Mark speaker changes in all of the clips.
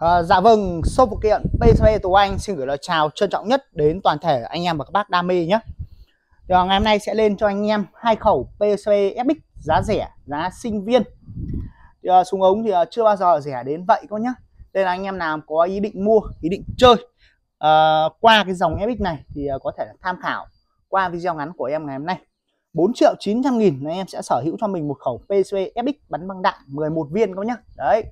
Speaker 1: À, dạ vâng, sau vụ kiện PSV Tú Anh xin gửi lời chào trân trọng nhất đến toàn thể anh em và các bác đam mê nhé. Thì ờ, ngày hôm nay sẽ lên cho anh em hai khẩu PSV FX giá rẻ, giá sinh viên. Thì, à, súng ống thì à, chưa bao giờ rẻ đến vậy các nhá. Nên là anh em nào có ý định mua, ý định chơi à, qua cái dòng FX này thì à, có thể tham khảo qua video ngắn của em ngày hôm nay. 4 triệu 900 nghìn anh em sẽ sở hữu cho mình một khẩu PSV FX bắn băng đạn 11 viên các nhá. Đấy,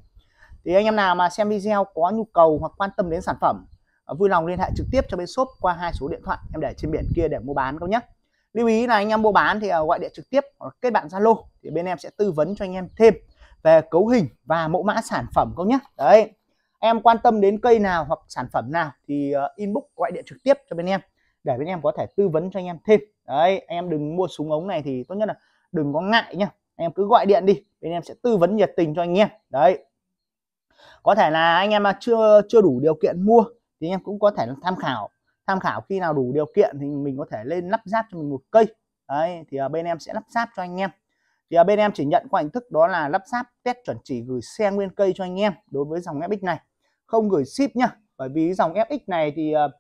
Speaker 1: thì anh em nào mà xem video có nhu cầu hoặc quan tâm đến sản phẩm ờ, vui lòng liên hệ trực tiếp cho bên shop qua hai số điện thoại em để trên biển kia để mua bán các nhé lưu ý là anh em mua bán thì ờ, gọi điện trực tiếp hoặc kết bạn zalo thì bên em sẽ tư vấn cho anh em thêm về cấu hình và mẫu mã sản phẩm các nhé đấy em quan tâm đến cây nào hoặc sản phẩm nào thì ờ, inbox gọi điện trực tiếp cho bên em để bên em có thể tư vấn cho anh em thêm đấy anh em đừng mua súng ống này thì tốt nhất là đừng có ngại nhá em cứ gọi điện đi bên em sẽ tư vấn nhiệt tình cho anh em đấy có thể là anh em mà chưa chưa đủ điều kiện mua thì anh em cũng có thể tham khảo tham khảo khi nào đủ điều kiện thì mình có thể lên lắp ráp cho mình một cây đấy thì bên em sẽ lắp ráp cho anh em thì bên em chỉ nhận qua hình thức đó là lắp ráp test chuẩn chỉ gửi xe nguyên cây cho anh em đối với dòng FX này không gửi ship nhá bởi vì dòng FX này thì ờ,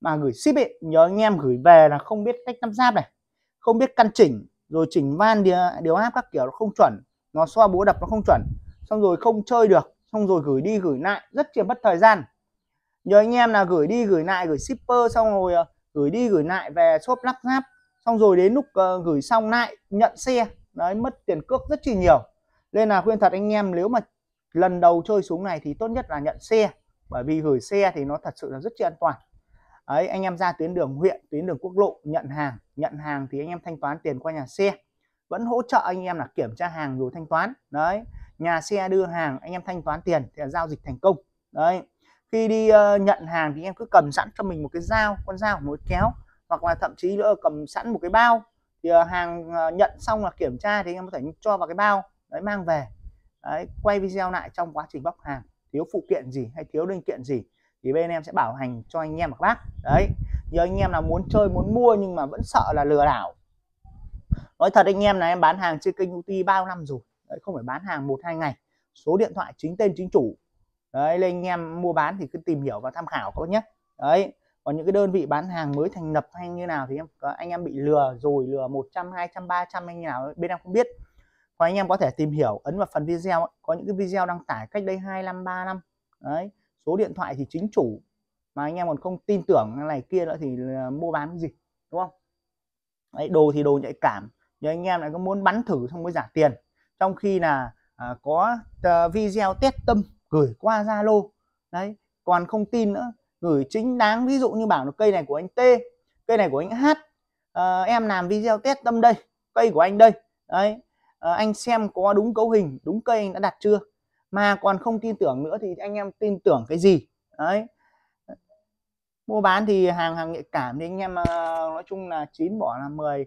Speaker 1: mà gửi ship ấy, nhớ anh em gửi về là không biết cách lắp ráp này không biết căn chỉnh rồi chỉnh van điều, điều áp các kiểu nó không chuẩn nó xoa búa đập nó không chuẩn xong rồi không chơi được xong rồi gửi đi gửi lại rất là mất thời gian nhờ anh em là gửi đi gửi lại gửi shipper xong rồi ờ, gửi đi gửi lại về shop lắp ráp xong rồi đến lúc ờ, gửi xong lại nhận xe đấy mất tiền cước rất là nhiều nên là khuyên thật anh em nếu mà lần đầu chơi súng này thì tốt nhất là nhận xe bởi vì gửi xe thì nó thật sự là rất là an toàn ấy anh em ra tuyến đường huyện tuyến đường quốc lộ nhận hàng nhận hàng thì anh em thanh toán tiền qua nhà xe vẫn hỗ trợ anh em là kiểm tra hàng rồi thanh toán đấy nhà xe đưa hàng anh em thanh toán tiền thì là giao dịch thành công đấy khi đi uh, nhận hàng thì em cứ cầm sẵn cho mình một cái dao con dao một kéo hoặc là thậm chí nữa cầm sẵn một cái bao thì uh, hàng uh, nhận xong là kiểm tra thì em có thể cho vào cái bao đấy mang về đấy, quay video lại trong quá trình bóc hàng thiếu phụ kiện gì hay thiếu linh kiện gì thì bên em sẽ bảo hành cho anh em và các bác đấy giờ anh em nào muốn chơi muốn mua nhưng mà vẫn sợ là lừa đảo nói thật anh em là em bán hàng trên kênh UTI bao năm rồi đấy, không phải bán hàng một hai ngày số điện thoại chính tên chính chủ đấy lên anh em mua bán thì cứ tìm hiểu và tham khảo các nhé đấy còn những cái đơn vị bán hàng mới thành lập hay như nào thì em anh em bị lừa rồi lừa 100 200 300 hay như nào bên em không biết còn anh em có thể tìm hiểu ấn vào phần video có những cái video đăng tải cách đây 2 năm 3 năm đấy số điện thoại thì chính chủ mà anh em còn không tin tưởng này kia nữa thì mua bán cái gì đúng không đấy, đồ thì đồ nhạy cảm nhưng anh em lại có muốn bắn thử xong mới giả tiền trong khi là à, có uh, video test tâm gửi qua Zalo đấy còn không tin nữa gửi chính đáng ví dụ như bảo là cây này của anh T cây này của anh H à, em làm video test tâm đây cây của anh đây đấy à, anh xem có đúng cấu hình đúng cây anh đã đặt chưa mà còn không tin tưởng nữa thì anh em tin tưởng cái gì đấy mua bán thì hàng hàng nhạy cảm thì anh em nói chung là chín bỏ là 10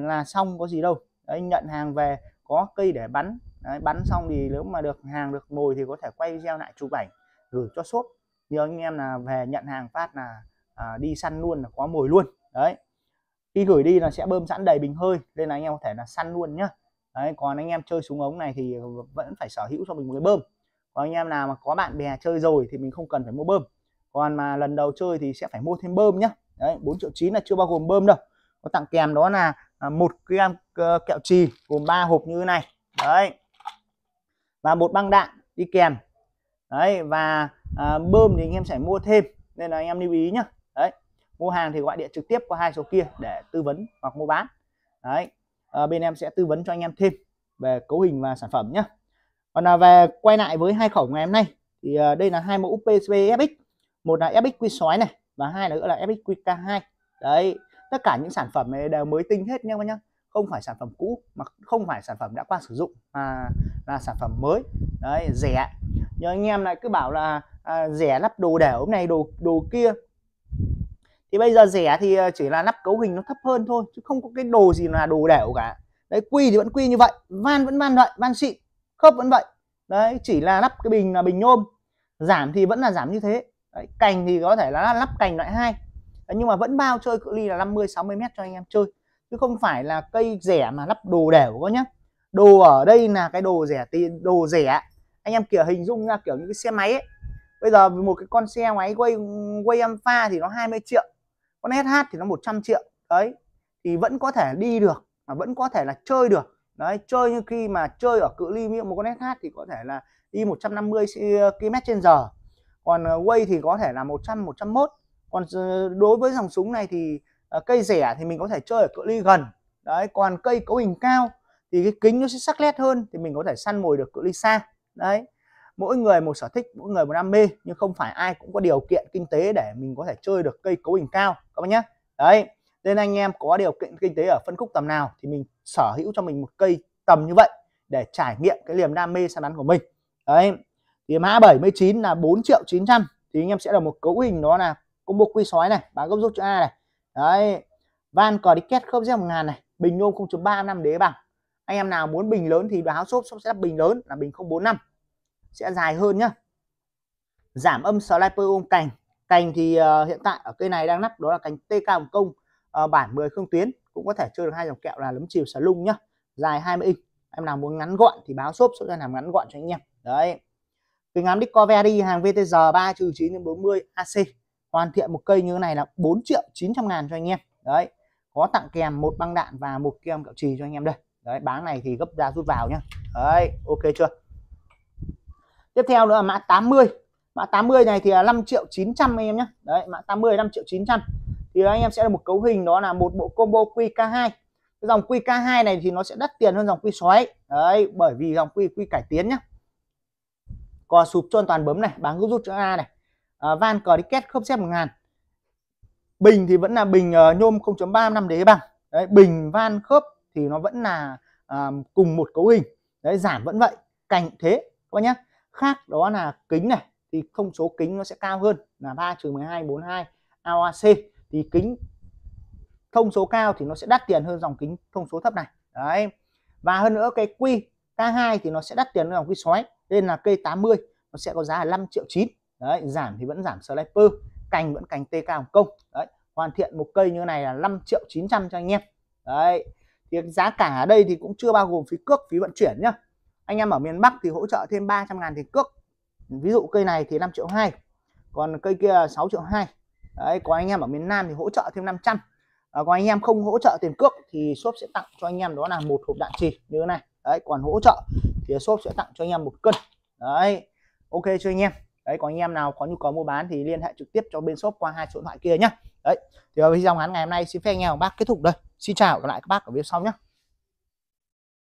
Speaker 1: là xong có gì đâu đấy, nhận hàng về có cây để bắn Đấy, bắn xong thì nếu mà được hàng được mồi thì có thể quay video lại chụp ảnh gửi cho shop như anh em là về nhận hàng phát là à, đi săn luôn là có mồi luôn đấy khi gửi đi là sẽ bơm sẵn đầy bình hơi nên là anh em có thể là săn luôn nhá đấy còn anh em chơi súng ống này thì vẫn phải sở hữu cho mình một cái bơm còn anh em nào mà có bạn bè chơi rồi thì mình không cần phải mua bơm còn mà lần đầu chơi thì sẽ phải mua thêm bơm nhá đấy bốn triệu chín là chưa bao gồm bơm đâu có tặng kèm đó là À, một gram ờ, kẹo trì gồm 3 hộp như thế này đấy và một băng đạn đi kèm đấy và à, bơm thì anh em sẽ mua thêm nên là anh em lưu ý nhá đấy mua hàng thì gọi điện trực tiếp qua hai số kia để tư vấn hoặc mua bán đấy à, bên em sẽ tư vấn cho anh em thêm về cấu hình và sản phẩm nhé còn là về quay lại với hai khẩu ngày hôm nay thì à, đây là hai mẫu PCB FX một là FX Q sói này và hai nữa là FX QK2 đấy tất cả những sản phẩm này đều mới tinh hết nha các nhá không phải sản phẩm cũ mà không phải sản phẩm đã qua sử dụng mà là sản phẩm mới đấy rẻ nhớ anh em lại cứ bảo là à, rẻ lắp đồ đẻo này đồ đồ kia thì bây giờ rẻ thì ờ, chỉ là lắp cấu hình nó thấp hơn thôi chứ không có cái đồ gì là đồ đẻo cả đấy quy thì vẫn quy như vậy van vẫn van vậy van xịn khớp vẫn vậy đấy chỉ là lắp cái bình là bình nhôm giảm thì vẫn là giảm như thế đấy, cành thì có thể là lắp cành loại hai Đấy, nhưng mà vẫn bao chơi cự ly là 50 60 mét cho anh em chơi chứ không phải là cây rẻ mà lắp đồ đẻo có nhá đồ ở đây là cái đồ rẻ tiền đồ rẻ anh em kiểu hình dung ra kiểu những cái xe máy ấy. bây giờ một cái con xe máy quay quay Ampha thì nó 20 triệu con SH thì nó 100 triệu đấy thì vẫn có thể đi được mà vẫn có thể là chơi được đấy chơi như khi mà chơi ở cự ly một con SH thì có thể là đi 150 ờ, km trên giờ còn ờ, quay thì có thể là 100 101 còn ờ, đối với dòng súng này thì à, cây rẻ thì mình có thể chơi ở cự ly gần đấy còn cây cấu hình cao thì cái kính nó sẽ sắc nét hơn thì mình có thể săn mồi được cự ly xa đấy mỗi người một sở thích mỗi người một đam mê nhưng không phải ai cũng có điều kiện kinh tế để mình có thể chơi được cây cấu hình cao các bạn nhé đấy nên anh em có điều kiện kinh tế ở phân khúc tầm nào thì mình sở hữu cho mình một cây tầm như vậy để trải nghiệm cái niềm đam mê săn bắn của mình đấy thì mã 79 là 4 triệu 900 thì anh em sẽ là một cấu hình đó là combo quy sói này báo gấp rút chữ A này đấy van cờ đi két khớp dép ngàn này bình nhôm 0.3 năm đế bằng anh em nào muốn bình lớn thì báo shop shop sẽ bình lớn là bình 045 sẽ dài hơn nhá giảm âm sniper ôm cành cành thì uh, hiện tại ở cây này đang nắp đó là cành TK Hồng công uh, ờ, bản 10 Khương Tuyến cũng có thể chơi được hai dòng kẹo là lấm chiều xà lung nhá dài 20 inch em nào muốn ngắn gọn thì báo shop sẽ làm ngắn gọn cho anh em đấy kính ngắm đi đi hàng VTG ba trừ 9 40 AC hoàn thiện một cây như thế này là 4 triệu 900 ngàn cho anh em đấy có tặng kèm một băng đạn và một kem kẹo trì cho anh em đây đấy bán này thì gấp ra rút vào nhá đấy ok chưa tiếp theo nữa là mã 80 mã 80 này thì là 5 triệu 900 anh em nhé đấy mã 80 5 triệu 900 thì anh em sẽ là một cấu hình đó là một bộ combo QK2 cái dòng QK2 này thì nó sẽ đắt tiền hơn dòng Q xoáy đấy bởi vì dòng Q Q cải tiến nhá cò sụp cho toàn bấm này bán rút rút cho A này Ờ, van cờ đi két khớp xếp 1000 bình thì vẫn là bình uh, nhôm 0 năm đế bằng đấy, bình van khớp thì nó vẫn là uh, cùng một cấu hình đấy giảm vẫn vậy cạnh thế các bác nhé khác đó là kính này thì thông số kính nó sẽ cao hơn là 3 trừ 12 42 AOC thì kính thông số cao thì nó sẽ đắt tiền hơn dòng kính thông số thấp này đấy và hơn nữa cái quy K2 thì nó sẽ đắt tiền hơn dòng quy xoáy nên là cây 80 nó sẽ có giá là 5 triệu 9 đấy giảm thì vẫn giảm sniper cành vẫn canh tk hồng kông đấy hoàn thiện một cây như này là 5 triệu 900 cho anh em đấy thì giá cả ở đây thì cũng chưa bao gồm phí cước phí vận chuyển nhá anh em ở miền Bắc thì hỗ trợ thêm 300 ngàn tiền cước ví dụ cây này thì 5 triệu 2 còn cây kia là 6 triệu 2 đấy có anh em ở miền Nam thì hỗ trợ thêm 500 à, còn anh em không hỗ trợ tiền cước thì shop sẽ tặng cho anh em đó là một hộp đạn trì như thế này đấy còn hỗ trợ thì shop sẽ tặng cho anh em một cân đấy ok cho anh em đấy có anh em nào có nhu cầu mua bán thì liên hệ trực tiếp cho bên shop qua hai số điện thoại kia nhá đấy thì video ngắn ngày hôm nay xin phép anh em bác kết thúc đây xin chào và gặp lại các bác ở video sau nhé